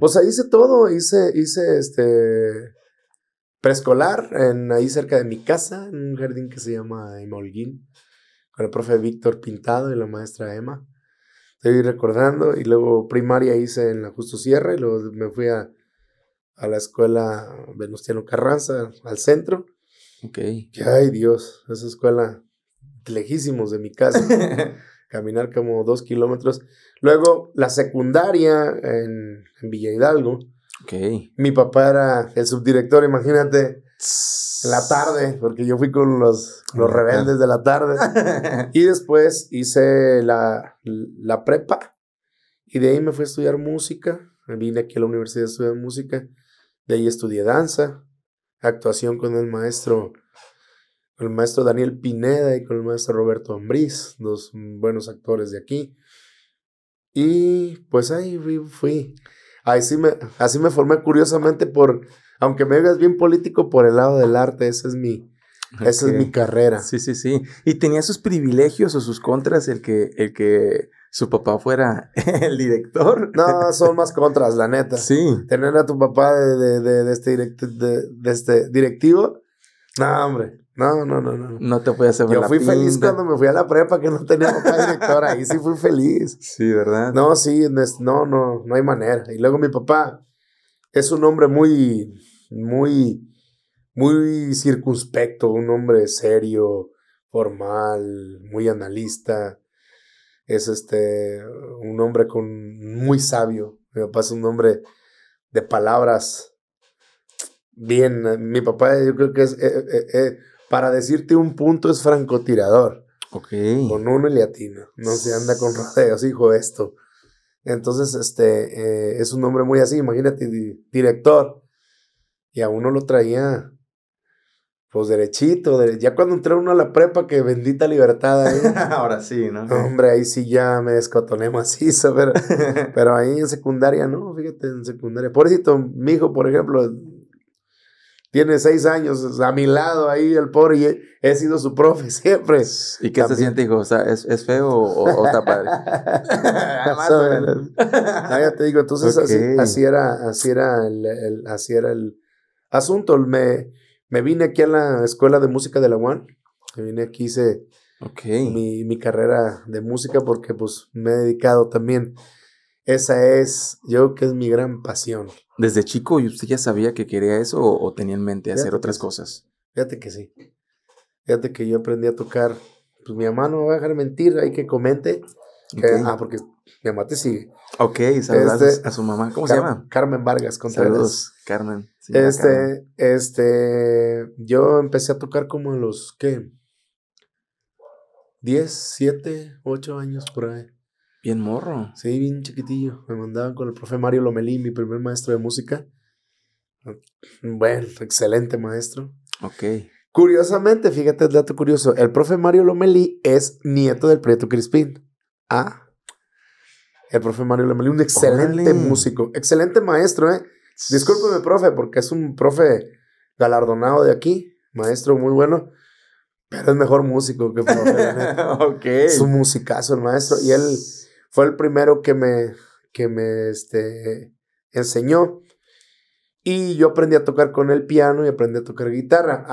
O sea, hice todo, hice, hice este preescolar, en, ahí cerca de mi casa, en un jardín que se llama Emolguín, con el profe Víctor Pintado y la maestra Emma. Estoy recordando, y luego primaria hice en la Justo Sierra, y luego me fui a, a la escuela Venustiano Carranza, al centro. Ok. Que, ay Dios, esa escuela lejísimos de mi casa. caminar como dos kilómetros. Luego, la secundaria en, Villa Hidalgo. Ok. Mi papá era el subdirector, imagínate. la tarde, porque yo fui con los, los rebeldes de la tarde. y después hice la, la prepa. Y de ahí me fui a estudiar música. Vine aquí a la universidad a estudiar música. De ahí estudié danza, actuación con el maestro con el maestro Daniel Pineda y con el maestro Roberto Ambriz, dos buenos actores de aquí. Y pues ahí fui. Ahí sí me, así me formé curiosamente por, aunque me veas bien político, por el lado del arte, esa es mi, esa es mi carrera. Sí, sí, sí. ¿Y tenía sus privilegios o sus contras el que, el que su papá fuera el director. No, son más contras, la neta. Sí. Tener a tu papá este, direct, de, este directivo no, hombre. No, no, no, no. No te a hacer Yo fui feliz cuando me fui a la prepa que no tenía papá director. Ahí sí fui feliz. Sí, ¿verdad? No, sí, no, no, no hay manera. Y luego mi papá es un hombre muy, muy, muy circunspecto, un hombre serio, formal, muy analista. Es este, un hombre con, muy sabio. Mi papá es un hombre de palabras bien. Mi papá, yo creo que es. Eh, eh, eh, para decirte un punto, es francotirador. Ok. Con uno y le No se anda con rodeos, hijo, esto. Entonces, este, es un hombre muy así. Imagínate, director. Y a uno lo traía pues derechito, ya cuando entré uno a la prepa, que bendita libertad ahí. Ahora sí, ¿no? Hombre, ahí sí ya me descotoné macizo, pero, pero ahí en secundaria, no, fíjate, en secundaria. Por eso, mi hijo, por ejemplo, tiene seis años a mi lado ahí, el pobre, y he, sido su profe siempre. ¿Y qué se siente, hijo? O sea, ¿es, feo o, está padre? ya te digo, entonces así, era, así era el, así era el asunto. Me, me vine aquí a la escuela de música de la UAN. Me vine aquí, hice mi, mi carrera de música porque pues me he dedicado también esa es, yo creo que es mi gran pasión. ¿Desde chico y usted ya sabía que quería eso o, tenía en mente hacer otras cosas? Fíjate que sí. Fíjate que yo aprendí a tocar. Pues mi mamá no me va a dejar mentir, hay que comente. ah, porque mi mamá te sigue. Ok, saludos este, a su mamá. ¿Cómo se llama? Carmen Vargas Contreras. Saludos, Carmen. Este, este, yo empecé a tocar como en los, ¿qué? 10, 7, 8 años por ahí. Bien morro. Sí, bien chiquitillo. Me mandaban con el profe Mario Lomelí, mi primer maestro de música. Bueno, excelente maestro. Ok. Curiosamente, fíjate el dato curioso, el profe Mario Lomelí es nieto del Prieto Crispín. Ah. El profe Mario Lomelí, un excelente músico, excelente maestro, ¿eh? Discúlpeme, profe, porque es un profe galardonado de aquí, maestro muy bueno, pero es mejor músico que profe. ok. Es un musicazo el maestro y él fue el primero que me, que me este, enseñó. Y yo aprendí a tocar con el piano y aprendí a tocar guitarra.